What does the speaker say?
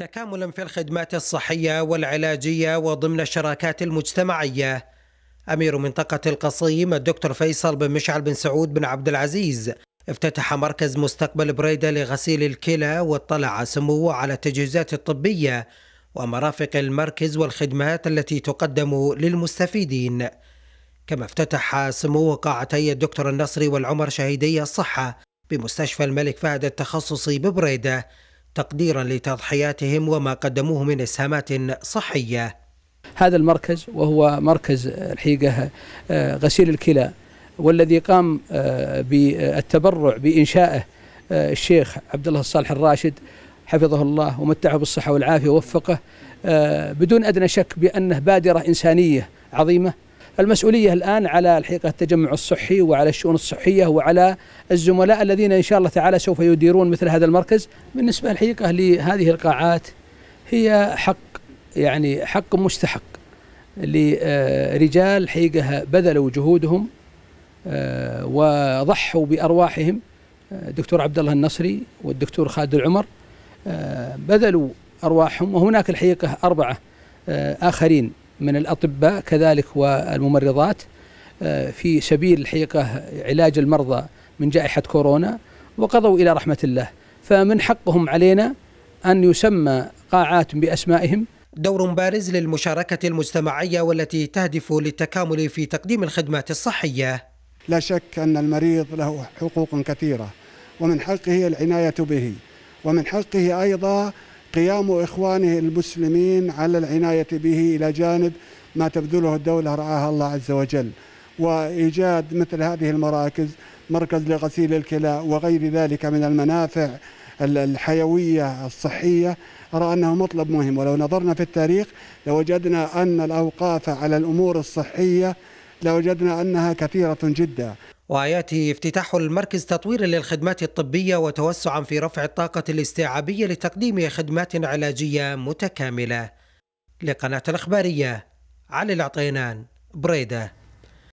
تكاملا في الخدمات الصحية والعلاجية وضمن الشراكات المجتمعية أمير منطقة القصيم الدكتور فيصل بن مشعل بن سعود بن عبد العزيز افتتح مركز مستقبل بريدة لغسيل الكلى واطلع سموه على التجهيزات الطبية ومرافق المركز والخدمات التي تقدم للمستفيدين كما افتتح سمو قاعتي الدكتور النصري والعمر شهيدي الصحة بمستشفى الملك فهد التخصصي ببريده تقديرا لتضحياتهم وما قدموه من اسهامات صحيه. هذا المركز وهو مركز الحقيقه آه، غسيل الكلى والذي قام آه، بالتبرع بانشائه آه، الشيخ عبد الله الصالح الراشد حفظه الله ومتعه بالصحه والعافيه ووفقه بدون ادنى شك بانه بادره انسانيه عظيمه المسؤولية الآن على الحقيقة التجمع الصحي وعلى الشؤون الصحية وعلى الزملاء الذين إن شاء الله تعالى سوف يديرون مثل هذا المركز بالنسبة الحقيقة لهذه القاعات هي حق يعني حق مستحق لرجال حقيقة بذلوا جهودهم آه، وضحوا بأرواحهم الدكتور آه، عبد الله النصري والدكتور خالد العمر آه، بذلوا أرواحهم وهناك الحقيقة أربعة آخرين من الأطباء كذلك والممرضات آه، في سبيل الحقيقة علاج المرضى من جائحة كورونا وقضوا إلى رحمة الله فمن حقهم علينا أن يسمى قاعات بأسمائهم دور بارز للمشاركة المجتمعية والتي تهدف للتكامل في تقديم الخدمات الصحية لا شك أن المريض له حقوق كثيرة ومن حقه العناية به ومن حقه أيضا قيام إخوانه المسلمين على العناية به إلى جانب ما تبذله الدولة رعاها الله عز وجل وإيجاد مثل هذه المراكز مركز لغسيل الكلى وغير ذلك من المنافع الحيوية الصحية أرى أنه مطلب مهم ولو نظرنا في التاريخ لوجدنا أن الأوقاف على الأمور الصحية لوجدنا أنها كثيرة جدا وياتي افتتاح المركز تطويرا للخدمات الطبيه وتوسعا في رفع الطاقه الاستيعابيه لتقديم خدمات علاجيه متكامله. لقناه الاخباريه علي العطينان بريده.